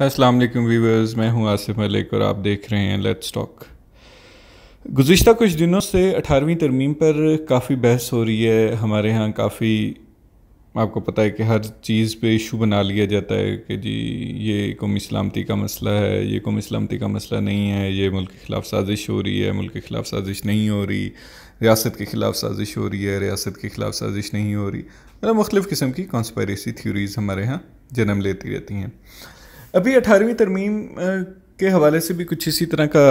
अस्सलाम वालेकुम व्यूअर्स मैं हूं आसिफ मलिक और आप देख रहे हैं लेट्स टॉक गुज्त कुछ दिनों से अठारहवीं तरमीम पर काफ़ी बहस हो रही है हमारे यहाँ काफ़ी आपको पता है कि हर चीज़ पे इशू बना लिया जाता है कि जी ये कौमी सलामती का मसला है ये कौमी सलामती का मसला नहीं है ये मुल्क के ख़िलाफ़ साजिश हो रही है मुल्क के ख़िलाफ़ साजिश नहीं हो रही रियासत के ख़िलाफ़ साजिश हो रही है रियासत के ख़िलाफ़ साजिश नहीं हो रही मतलब मुख्तफ़ किस्म की कॉन्स्पायरेसी थ्योरीज़ हमारे यहाँ जन्म लेती रहती हैं अभी अठारहवीं तरमीम के हवाले से भी कुछ इसी तरह का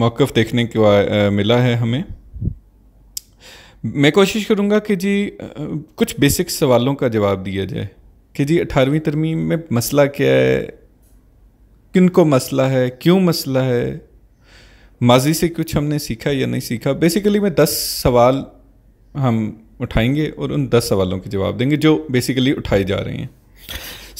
मौक़ देखने को मिला है हमें मैं कोशिश करूँगा कि जी कुछ बेसिक सवालों का जवाब दिया जाए कि जी अठारहवीं तरमीम में मसला क्या है किन को मसला है क्यों मसला है माजी से कुछ हमने सीखा या नहीं सीखा बेसिकली मैं दस सवाल हम उठाएंगे और उन दस सवालों के जवाब देंगे जो बेसिकली उठाए जा रहे हैं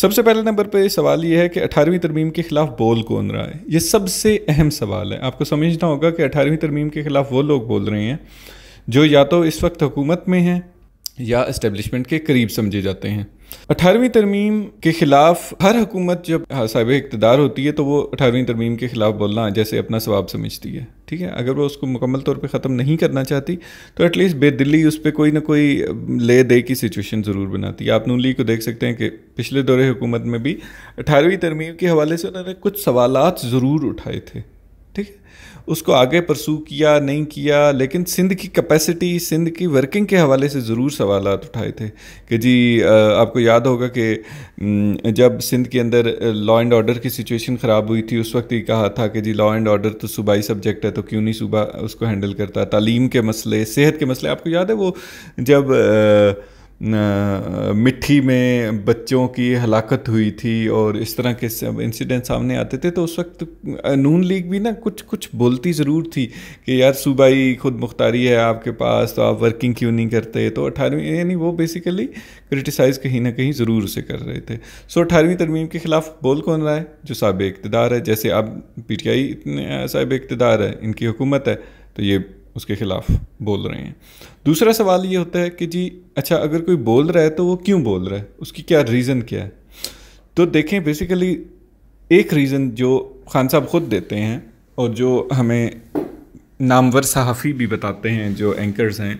सबसे पहले नंबर पर सवाल ये है कि अठारहवीं तरमीम के ख़िलाफ़ बोल कौन रहा है ये सबसे अहम सवाल है आपको समझना होगा कि अठारहवीं तरमीम के ख़िलाफ़ वो लोग बोल रहे हैं जो या तो इस वक्त हुकूमत में हैं या इस्टेब्लिशमेंट के करीब समझे जाते हैं अठारहवीं तरमीम के खिलाफ हर हुकूमत जब हाँ, साहिब इकतदार होती है तो वो अठारहवीं तरमीम के खिलाफ बोलना जैसे अपना स्वाब समझती है ठीक है अगर वो उसको मुकम्मल तौर पे ख़त्म नहीं करना चाहती तो एटलीस्ट बेदिल्ली उस पर कोई ना कोई ले दे की सिचुएशन ज़रूर बनाती है आप नून लीग को देख सकते हैं कि पिछले दौरे हुकूमत में भी अठारहवीं तरमीम के हवाले से उन्होंने कुछ सवाल ज़रूर उठाए थे ठीक है उसको आगे परसू किया नहीं किया लेकिन सिंध की कैपेसिटी सिंध की वर्किंग के हवाले से ज़रूर सवाल उठाए थे कि जी आपको याद होगा कि जब सिंध के अंदर लॉ एंड ऑर्डर की सिचुएशन ख़राब हुई थी उस वक्त ही कहा था कि जी लॉ एंड ऑर्डर तो सूबाई सब्जेक्ट है तो क्यों नहीं सूबा उसको हैंडल करता तालीम के मसले सेहत के मसले आपको याद है वो जब आ, मिट्टी में बच्चों की हलाकत हुई थी और इस तरह के इंसिडेंट सामने आते थे तो उस वक्त नून लीग भी ना कुछ कुछ बोलती ज़रूर थी कि यार सूबाई खुद मुख्तारी है आपके पास तो आप वर्किंग क्यों नहीं करते तो अठारहवीं यानी वो बेसिकली क्रिटिसाइज़ कहीं ना कहीं ज़रूर उसे कर रहे थे सो अठारहवीं तरमीम के ख़िलाफ़ बोल कौन रहा है जो सब इकतदार है जैसे अब पी टी आई साहब इकतदार है इनकी हुकूमत है तो ये उसके ख़िलाफ़ बोल रहे हैं दूसरा सवाल ये होता है कि जी अच्छा अगर कोई बोल रहा है तो वो क्यों बोल रहा है उसकी क्या रीज़न क्या है तो देखें बेसिकली एक रीज़न जो खान साहब ख़ुद देते हैं और जो हमें नामवर सहाफ़ी भी बताते हैं जो एंकर्स हैं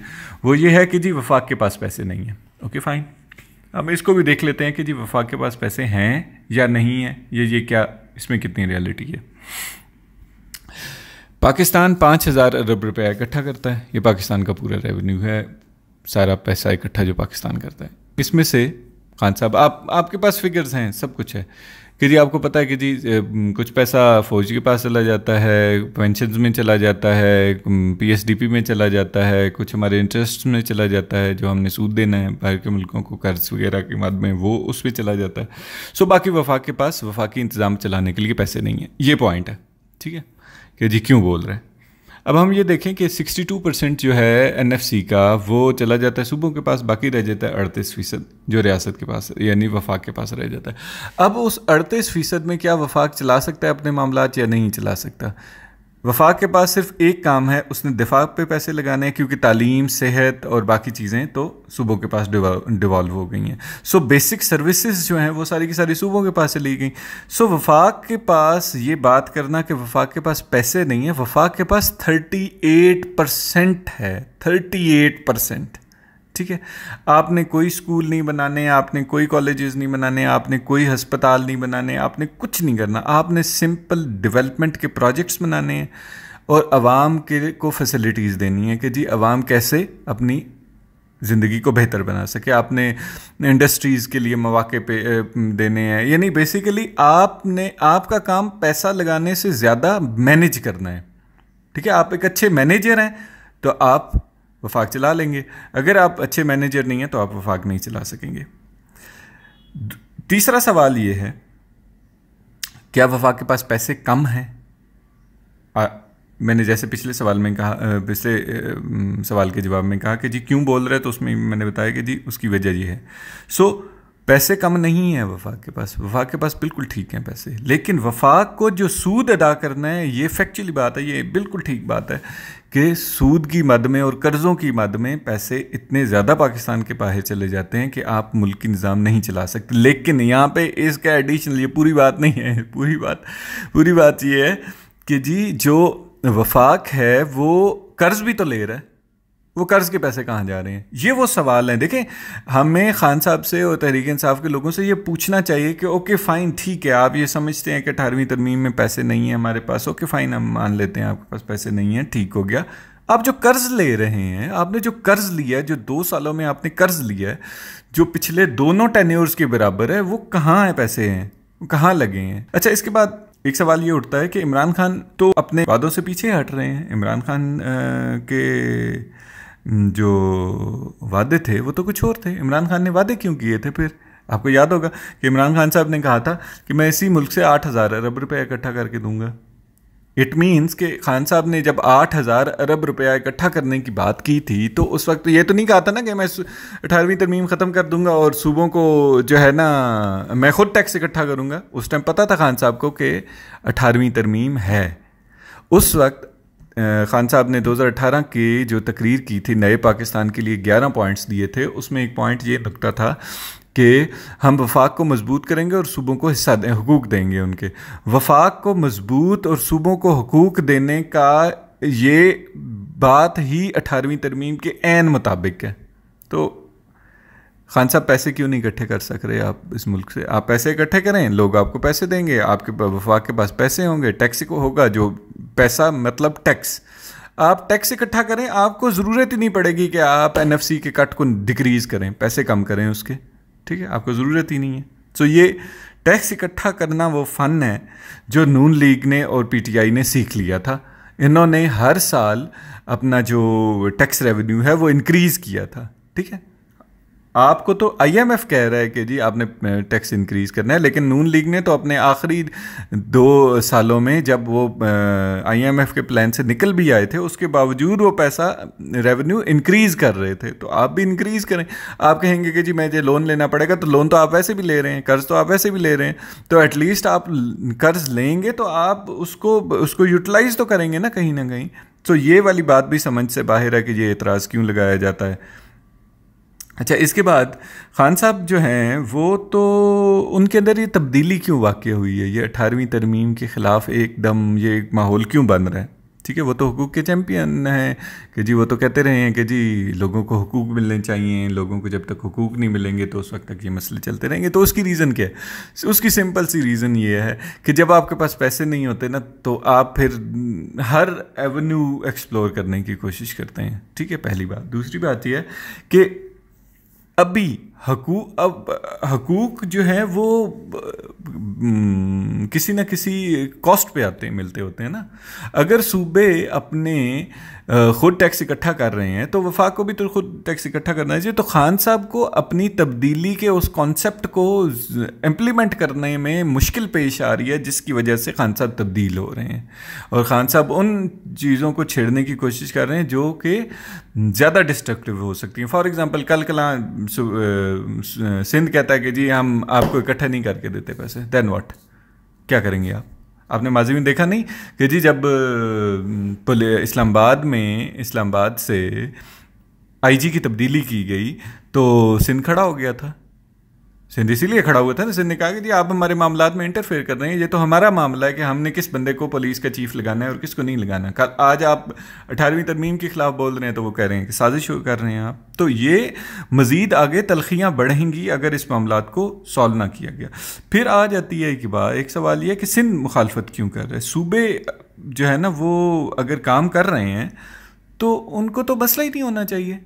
वो ये है कि जी वफाक के पास पैसे नहीं हैं ओके फाइन अब इसको भी देख लेते हैं कि जी वफाक के पास पैसे हैं या नहीं हैं ये ये क्या इसमें कितनी रियलिटी है पाकिस्तान पाँच हज़ार अरब रुपया इकट्ठा करता है ये पाकिस्तान का पूरा रेवेन्यू है सारा पैसा इकट्ठा जो पाकिस्तान करता है इसमें से खान साहब आप आपके पास फिगर्स हैं सब कुछ है कि जी आपको पता है कि जी कुछ पैसा फौज के पास चला जाता है पेंशन में चला जाता है पीएसडीपी में चला जाता है कुछ हमारे इंटरेस्ट में चला जाता है जो हमने सूद देना है बाहर के मुल्कों को कर्ज वगैरह के बाद में वो उस पर चला जाता है सो बाकी वफाक के पास वफाकी इंतज़ाम चलाने के लिए पैसे नहीं है ये पॉइंट है ठीक है कि जी क्यों बोल रहे हैं अब हम ये देखें कि 62 परसेंट जो है एन का वो चला जाता है सूबों के पास बाकी रह जाता है अड़तीस फ़ीसद जो रियासत के पास यानी वफाक के पास रह जाता है अब उस अड़तीस फ़ीसद में क्या वफाक चला सकता है अपने मामला या नहीं चला सकता वफाक के पास सिर्फ एक काम है उसने दिफा पे पैसे लगाने हैं क्योंकि तालीम सेहत और बाकी चीज़ें तो सूबों के पास डिवॉल्व हो गई हैं सो बेसिक सर्विसेज जो हैं वो सारी की सारी सूबों के पास से ली गई सो वफाक के पास ये बात करना कि वफाक के पास पैसे नहीं है वफाक के पास थर्टी एट परसेंट है थर्टी एट परसेंट ठीक है आपने कोई स्कूल नहीं बनाने आपने कोई कॉलेजेस नहीं बनाने आपने कोई हस्पताल नहीं बनाने आपने कुछ नहीं करना आपने सिंपल डेवलपमेंट के प्रोजेक्ट्स बनाने हैं और आवाम के को फैसिलिटीज़ देनी है कि जी आवाम कैसे अपनी ज़िंदगी को बेहतर बना सके आपने इंडस्ट्रीज़ के लिए मौाक़े पे देने हैं यानी बेसिकली आपने आपका काम पैसा लगाने से ज़्यादा मैनेज करना है ठीक है आप एक अच्छे मैनेजर हैं तो आप वफाक चला लेंगे अगर आप अच्छे मैनेजर नहीं हैं तो आप वफाक नहीं चला सकेंगे तीसरा सवाल ये है क्या वफाक के पास पैसे कम हैं मैंने जैसे पिछले सवाल में कहा पिछले सवाल के जवाब में कहा कि जी क्यों बोल रहे हैं तो उसमें मैंने बताया कि जी उसकी वजह ये है सो पैसे कम नहीं है वफाक के पास वफाक के पास बिल्कुल ठीक हैं पैसे लेकिन वफाक को जो सूद अदा करना है ये फैक्चुअली बात है ये बिल्कुल ठीक बात है कि सूद की मद में और कर्ज़ों की मद में पैसे इतने ज़्यादा पाकिस्तान के बाहर चले जाते हैं कि आप मुल्क की निज़ाम नहीं चला सकते लेकिन यहाँ पे इसका एडिशनल ये पूरी बात नहीं है पूरी बात पूरी बात ये है कि जी जो वफाक है वो कर्ज़ भी तो ले रहा है वो कर्ज के पैसे कहाँ जा रहे हैं ये वो सवाल हैं देखें हमें खान साहब से और तहरीक इंसाफ के लोगों से ये पूछना चाहिए कि ओके फ़ाइन ठीक है आप ये समझते हैं कि अठारहवीं तरमीम में पैसे नहीं हैं हमारे पास ओके फ़ाइन हम मान लेते हैं आपके पास पैसे नहीं हैं ठीक हो गया आप जो कर्ज ले रहे हैं आपने जो कर्ज लिया है जो दो सालों में आपने कर्ज लिया है जो पिछले दोनों टेन्योर्स के बराबर है वो कहाँ है पैसे हैं कहाँ लगे हैं अच्छा इसके बाद एक सवाल ये उठता है कि इमरान खान तो अपने वादों से पीछे हट रहे हैं इमरान खान के हम्म, जो वादे थे वो तो कुछ और थे इमरान खान ने वादे क्यों किए थे फिर आपको याद होगा कि इमरान खान साहब ने कहा था कि मैं इसी मुल्क से आठ हज़ार अरब रुपया इकट्ठा करके दूंगा इट मीन्स कि खान साहब ने जब आठ हज़ार अरब रुपया इकट्ठा करने की बात की थी तो उस वक्त ये तो नहीं कहा था ना कि मैं अठारहवीं तरमीम ख़त्म कर दूंगा और सूबों को जो है ना मैं खुद टैक्स इकट्ठा करूंगा उस टाइम पता था खान साहब को कि अठारहवीं तरमीम है उस वक्त खान साहब ने 2018 की जो तकरीर की थी नए पाकिस्तान के लिए 11 पॉइंट्स दिए थे उसमें एक पॉइंट ये नुकता था कि हम वफाक को मजबूत करेंगे और सूबों को हिस्सा दें हकूक देंगे उनके वफाक को मजबूत और सूबों को हकूक देने का ये बात ही अठारहवीं तरमीम के एन मुताबिक है तो खान साहब पैसे क्यों नहीं इकट्ठे कर सक रहे आप इस मुल्क से आप पैसे इकट्ठे करें लोग आपको पैसे देंगे आपके वफाक के पास पैसे होंगे टैक्स को होगा जो पैसा मतलब टैक्स आप टैक्स इकट्ठा करें आपको ज़रूरत ही नहीं पड़ेगी कि आप एन के कट को डिक्रीज़ करें पैसे कम करें उसके ठीक है आपको ज़रूरत ही नहीं है सो तो ये टैक्स इकट्ठा करना वो फ़न है जो नून लीग ने और पीटीआई ने सीख लिया था इन्होंने हर साल अपना जो टैक्स रेवेन्यू है वो इनक्रीज़ किया था ठीक है आपको तो आईएमएफ कह रहा है कि जी आपने टैक्स इंक्रीज करना है लेकिन नून लीग ने तो अपने आखिरी दो सालों में जब वो आईएमएफ के प्लान से निकल भी आए थे उसके बावजूद वो पैसा रेवेन्यू इंक्रीज कर रहे थे तो आप भी इंक्रीज करें आप कहेंगे कि जी मैं जो लोन लेना पड़ेगा तो लोन तो आप वैसे भी ले रहे हैं कर्ज तो आप वैसे भी ले रहे हैं तो एटलीस्ट आप कर्ज लेंगे तो आप उसको उसको यूटिलाइज तो करेंगे ना कहीं ना कहीं तो ये वाली बात भी समझ से बाहर है कि ये एतराज़ क्यों लगाया जाता है अच्छा इसके बाद खान साहब जो हैं वो तो उनके अंदर ये तब्दीली क्यों वाक़ हुई है ये अठारहवीं तरमीम के ख़िलाफ़ एकदम ये एक माहौल क्यों बन रहा है ठीक है वो तो हकूक़ के चैम्पियन हैं कि जी वो तो कहते रहे हैं कि जी लोगों को हकूक़ मिलने चाहिए लोगों को जब तक हकूक़ नहीं मिलेंगे तो उस वक्त तक ये मसले चलते रहेंगे तो उसकी रीज़न क्या है उसकी सिंपल सी रीज़न ये है कि जब आपके पास पैसे नहीं होते ना तो आप फिर हर एवेन्यू एक्सप्लोर करने की कोशिश करते हैं ठीक है पहली बात दूसरी बात यह है कि अभी हकू अब हकूक जो हैं वो हम्म, किसी ना किसी कॉस्ट पे आते मिलते होते हैं ना अगर सूबे अपने ख़ुद टैक्स इकट्ठा कर रहे हैं तो वफाक को भी तो ख़ुद टैक्स इकट्ठा करना चाहिए तो खान साहब को अपनी तब्दीली के उस कॉन्सेप्ट को इम्प्लीमेंट करने में मुश्किल पेश आ रही है जिसकी वजह से खान साहब तब्दील हो रहे हैं और ख़ान साहब उन चीज़ों को छेड़ने की कोशिश कर रहे हैं जो कि ज़्यादा डिस्ट्रक्टिव हो सकती हैं फॉर एग्जांपल कल कला सिंध कहता है कि जी हम आपको इकट्ठा नहीं करके देते पैसे देन वॉट क्या करेंगे आप आपने माजी में देखा नहीं कि जी जब इस्लामाबाद में इस्लामाबाद से आईजी की तब्दीली की गई तो सिंध खड़ा हो गया था सिंध इसीलिए खड़ा हुआ था ना सिंध ने कहा कि जी आप हमारे मामला में इंटरफेयर कर रहे हैं ये तो हमारा मामला है कि हमने किस बंदे को पुलिस का चीफ लगाना है और किसको नहीं लगाना कल आज आप अठारहवीं तरमीम के खिलाफ बोल रहे हैं तो वो कह रहे हैं कि साजिश कर रहे हैं आप तो ये मज़ीद आगे तलखियाँ बढ़ेंगी अगर इस मामला को सॉल्व ना किया गया फिर आ जाती है कि बात एक सवाल यह कि सिंध मुखालफत क्यों कर रहे हैं सूबे जो है ना वो अगर काम कर रहे हैं तो उनको तो मसला ही नहीं होना चाहिए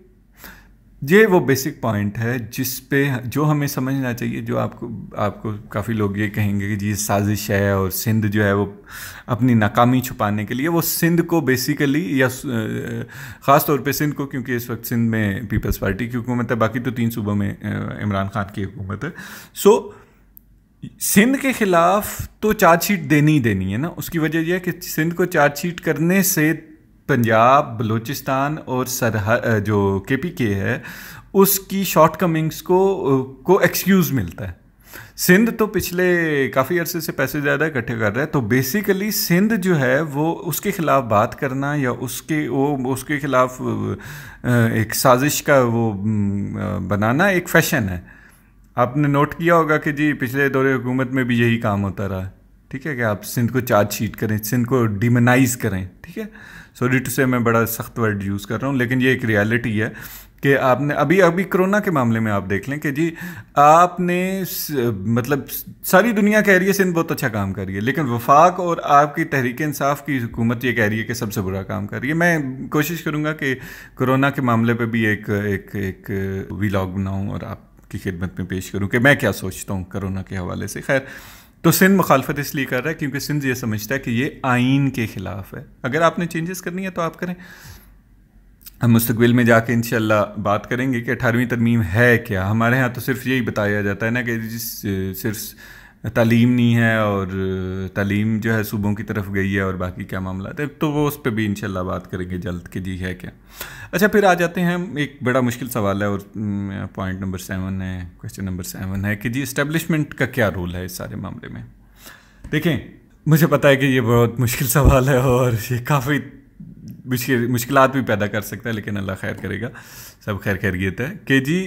ये वो बेसिक पॉइंट है जिस पे जो हमें समझना चाहिए जो आपको आपको काफ़ी लोग ये कहेंगे कि जी साजिश है और सिंध जो है वो अपनी नाकामी छुपाने के लिए वो सिंध को बेसिकली या ख़ास तौर पे सिंध को क्योंकि इस वक्त सिंध में पीपल्स पार्टी की हुकूमत है बाकी तो तीन सूबों में इमरान खान की हुकूमत है सो सिंध के खिलाफ तो चार्जशीट देनी ही देनी है ना उसकी वजह यह है कि सिंध को चार्जशीट करने से पंजाब बलूचिस्तान और सरह जो के पी के है उसकी शॉर्ट कमिंग्स को को एक्सक्यूज़ मिलता है सिंध तो पिछले काफ़ी अरसे से पैसे ज़्यादा इकट्ठे कर रहा है तो बेसिकली सिंध जो है वो उसके ख़िलाफ़ बात करना या उसके वो उसके ख़िलाफ़ एक साजिश का वो बनाना एक फैशन है आपने नोट किया होगा कि जी पिछले दौरे हुकूमत में भी यही काम होता रहा है ठीक है कि आप सिंध को चार्ज शीट करें सिंध को डिमनाइज करें ठीक है सॉरी टू से मैं बड़ा सख्त वर्ड यूज़ कर रहा हूँ लेकिन ये एक रियलिटी है कि आपने अभी अभी कोरोना के मामले में आप देख लें कि जी आपने मतलब सारी दुनिया कह रही है सिंध बहुत अच्छा काम कर रही है लेकिन वफाक और आपकी तहरीक इंसाफ की हुकूमत ये कह रही है कि सबसे बुरा काम कर रही है मैं कोशिश करूँगा कि कोरोना के मामले पर भी एक एक एक वीलाग बनाऊँ और आपकी खिदमत में पेश करूँ कि मैं क्या सोचता हूँ करोना के हवाले से खैर तो सिंध मुखालफत इसलिए कर रहा है क्योंकि सिंध ये समझता है कि ये आइन के ख़िलाफ़ है अगर आपने चेंजेस करनी है तो आप करें हम मुस्तबिल में जाके इन बात करेंगे कि अठारहवीं तरमीम है क्या हमारे यहाँ तो सिर्फ यही बताया जाता है ना कि जिस सिर्फ तालीम नहीं है और तालीम जो है सूबों की तरफ गई है और बाकी क्या मामला है तो, तो वो उस पर भी इनशाला बात करेंगे जल्द कि जी है क्या अच्छा फिर आ जाते हैं एक बड़ा मुश्किल सवाल है और पॉइंट नंबर सेवन है क्वेश्चन नंबर सेवन है कि जी इस्टेब्लिशमेंट का क्या रोल है इस सारे मामले में देखें मुझे पता है कि ये बहुत मुश्किल सवाल है और ये काफ़ी मुश्किल मुश्किल भी पैदा कर सकता है लेकिन अल्लाह खैर करेगा सब खैर खैरियत है कि जी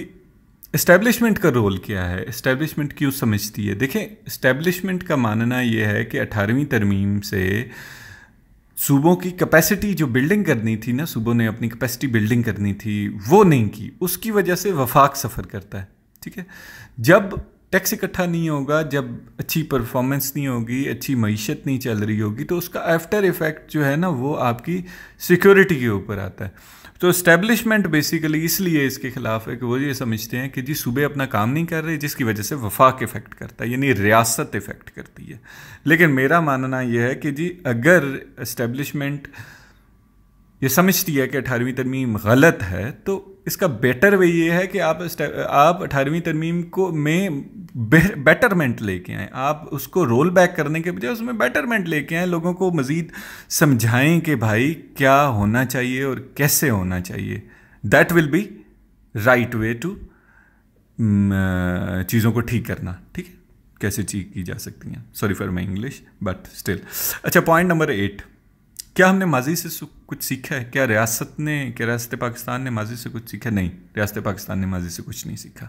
इस्टेब्लिशमेंट का रोल क्या है इस्टेब्लिशमेंट क्यों समझती है देखें इस्टेब्लिशमेंट का मानना यह है कि अठारहवीं तरमीम से सूबों की कैपेसिटी जो बिल्डिंग करनी थी ना सूबों ने अपनी कैपेसिटी बिल्डिंग करनी थी वो नहीं की उसकी वजह से वफाक सफ़र करता है ठीक है जब टैक्स इकट्ठा नहीं होगा जब अच्छी परफॉर्मेंस नहीं होगी अच्छी मीशत नहीं चल रही होगी तो उसका आफ्टर इफ़ेक्ट जो है ना वो आपकी सिक्योरिटी के ऊपर आता है तो इस्टेब्लिशमेंट बेसिकली इसलिए इसके खिलाफ है कि वो ये समझते हैं कि जी सुबह अपना काम नहीं कर रहे जिसकी वजह से वफाक इफ़ेक्ट करता है यानी रियासत इफ़ेक्ट करती है लेकिन मेरा मानना यह है कि जी अगर इस्टेब्लिशमेंट ये समझती है कि अठारहवीं तरमीम गलत है तो इसका बेटर वे ये है कि आप आप अठारहवीं तरमीम को में बेटरमेंट लेके आएँ आप उसको रोल बैक करने के बजाय उसमें बेटरमेंट लेके आएँ लोगों को मज़ीद समझाएं कि भाई क्या होना चाहिए और कैसे होना चाहिए that will be right way to चीज़ों को ठीक करना ठीक है कैसे ठीक की जा सकती हैं sorry for my English but still अच्छा पॉइंट नंबर एट क्या हमने माजी से कुछ सीखा है क्या रियासत ने क्या रियासत पाकिस्तान ने माजी से कुछ सीखा नहीं रियासत पाकिस्तान ने माजी से कुछ नहीं सीखा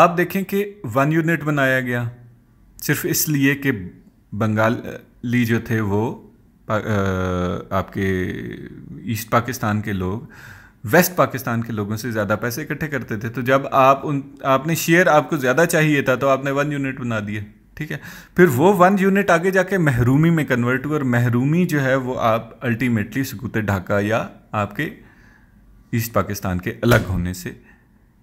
आप देखें कि वन यूनिट बनाया गया सिर्फ इसलिए कि बंगाली जो थे वो आ, आपके ईस्ट पाकिस्तान के लोग वेस्ट पाकिस्तान के लोगों से ज़्यादा पैसे इकट्ठे करते थे तो जब आप उन आपने शेयर आपको ज़्यादा चाहिए था तो आपने वन यूनिट बना दिया ठीक है फिर वो वन यूनिट आगे जाके महरूमी में कन्वर्ट हुआ और महरूमी जो है वो आप अल्टीमेटली सकूत ढाका या आपके ईस्ट पाकिस्तान के अलग होने से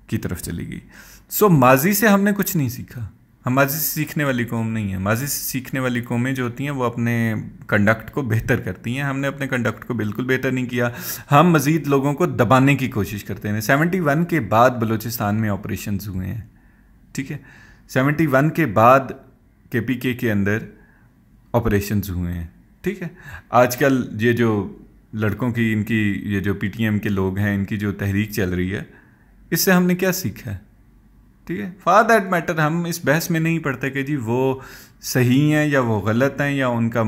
की तरफ चली गई सो so, माजी से हमने कुछ नहीं सीखा हम माजी से सीखने वाली कौम नहीं है माजी से सीखने वाली कौमें जो होती हैं वो अपने कंडक्ट को बेहतर करती हैं हमने अपने कंडक्ट को बिल्कुल बेहतर नहीं किया हम मज़ीद लोगों को दबाने की कोशिश करते हैं सेवेंटी वन के बाद बलोचिस्तान में ऑपरेशन हुए हैं ठीक है सेवेंटी वन के बाद के पी के के अंदर ऑपरेशन हुए हैं ठीक है आजकल ये जो लड़कों की इनकी ये जो पी टी एम के लोग हैं इनकी जो तहरीक चल रही है इससे हमने क्या सीखा है ठीक है फॉर दैट मैटर हम इस बहस में नहीं पढ़ते कि जी वो सही हैं या वो गलत हैं या उनका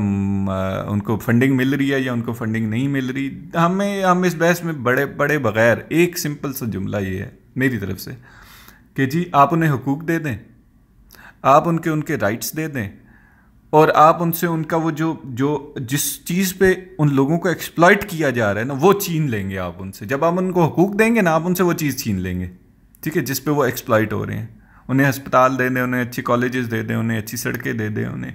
उनको फंडिंग मिल रही है या उनको फंडिंग नहीं मिल रही हमें हम इस बहस में बड़े बड़े बगैर एक सिंपल सा जुमला ये है मेरी तरफ से कि जी आप उन्हें हकूक दे दें आप उनके उनके राइट्स दे दें और आप उनसे उनका वो जो जो जिस चीज़ पे उन लोगों को एक्सप्लॉयट किया जा रहा है ना वो छीन लेंगे आप उनसे जब आप उनको हकूक देंगे ना आप उनसे वो चीज़ छीन लेंगे ठीक है जिस पे वो एक्सप्लॉयट हो रहे हैं उन्हें अस्पताल दे दें उन्हें अच्छी कॉलेजेस दे दें उन्हें अच्छी सड़कें दे दें उन्हें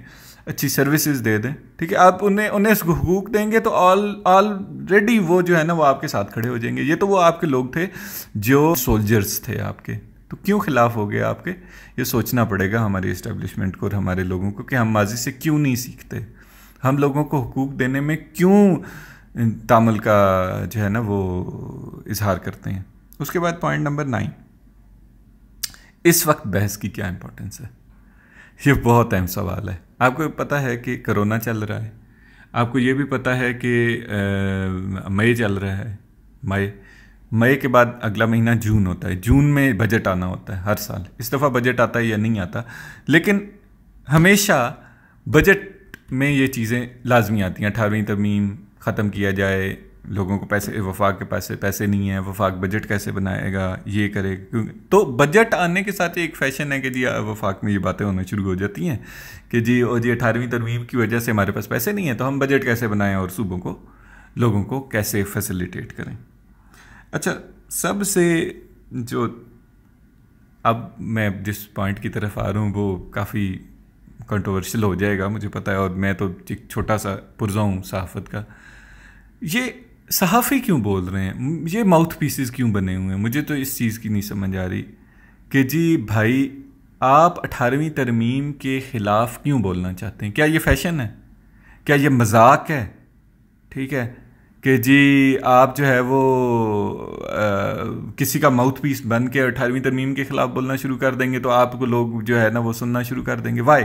अच्छी सर्विसेज दे दें ठीक है आप उन्हें उन्हें हकूक देंगे तो ऑल ऑलरेडी वो जो है ना वो आपके साथ खड़े हो जाएंगे ये तो वो आपके लोग थे जो सोल्जर्स थे आपके तो क्यों खिलाफ हो गया आपके ये सोचना पड़ेगा हमारे इस्टेब्लिशमेंट को और हमारे लोगों को कि हम माजी से क्यों नहीं सीखते हम लोगों को हकूक देने में क्यों तामल का जो है ना वो इजहार करते हैं उसके बाद पॉइंट नंबर नाइन इस वक्त बहस की क्या इंपॉर्टेंस है ये बहुत अहम सवाल है आपको पता है कि करोना चल रहा है आपको ये भी पता है कि मई चल रहा है मई मई के बाद अगला महीना जून होता है जून में बजट आना होता है हर साल इस दफ़ा बजट आता है या नहीं आता लेकिन हमेशा बजट में ये चीज़ें लाजमी आती हैं अठारहवीं तरमीम ख़त्म किया जाए लोगों को पैसे वफाक के पास पैसे नहीं हैं वफाक बजट कैसे बनाएगा ये करे तो बजट आने के साथ एक फैशन है कि जी वफाक में ये बातें होना शुरू हो जाती हैं कि जी और जी अठारहवीं तरमीम की वजह से हमारे पास पैसे नहीं हैं तो हम बजट कैसे बनाएं और सूबों को लोगों को कैसे फैसिलिटेट करें अच्छा सबसे जो अब मैं जिस पॉइंट की तरफ आ रहा हूँ वो काफ़ी कंट्रोवर्शियल हो जाएगा मुझे पता है और मैं तो एक छोटा सा पुरजा हूँ सहाफ़त का ये सहाफ़ी क्यों बोल रहे हैं ये माउथ पीसेस क्यों बने हुए हैं मुझे तो इस चीज़ की नहीं समझ आ रही कि जी भाई आप अठारहवीं तरमीम के ख़िलाफ़ क्यों बोलना चाहते हैं क्या ये फ़ैशन है क्या ये मजाक है ठीक है कि जी आप जो है वो आ, किसी का माउथ पीस बन के अठारहवीं तरमीम के ख़िलाफ़ बोलना शुरू कर देंगे तो आपको लोग जो है ना वो सुनना शुरू कर देंगे वाई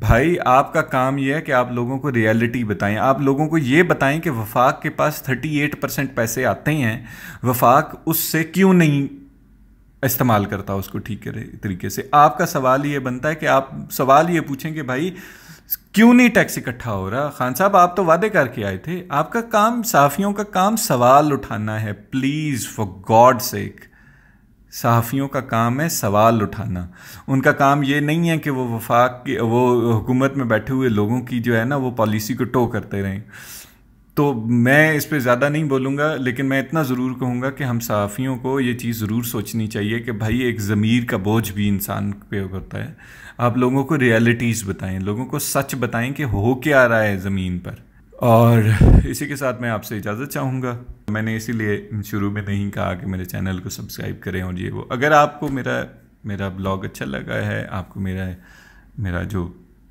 भाई आपका काम यह है कि आप लोगों को रियलिटी बताएं आप लोगों को ये बताएं कि वफाक के पास 38 परसेंट पैसे आते हैं वफाक उससे क्यों नहीं इस्तेमाल करता उसको ठीक तरीके से आपका सवाल ये बनता है कि आप सवाल ये पूछें कि भाई क्यों नहीं टैक्स इकट्ठा हो रहा खान साहब आप तो वादे करके आए थे आपका काम साफियों का काम सवाल उठाना है प्लीज़ फॉर गॉड सेक सहाफ़ियों का काम है सवाल उठाना उनका काम ये नहीं है कि वो वफाक की वो हुकूमत में बैठे हुए लोगों की जो है ना वो पॉलिसी को टो करते रहें तो मैं इस पर ज़्यादा नहीं बोलूँगा लेकिन मैं इतना ज़रूर कहूँगा कि हम सहाफ़ियों को ये चीज़ ज़रूर सोचनी चाहिए कि भाई एक ज़मीर का बोझ भी इंसान पे होता है आप लोगों को रियलिटीज़ बताएं लोगों को सच बताएं कि हो क्या रहा है ज़मीन पर और इसी के साथ मैं आपसे इजाज़त चाहूँगा मैंने इसीलिए शुरू में नहीं कहा कि मेरे चैनल को सब्सक्राइब करें और ये वो अगर आपको मेरा मेरा ब्लॉग अच्छा लगा है आपको मेरा मेरा जो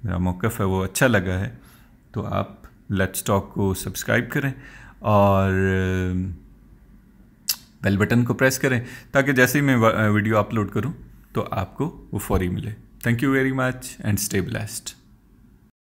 मेरा मौक़ है वो अच्छा लगा है तो आप लेट्स टॉक को सब्सक्राइब करें और बेल बटन को प्रेस करें ताकि जैसे ही मैं वीडियो अपलोड करूं तो आपको वो फौरी मिले Thank you very much and stay blessed.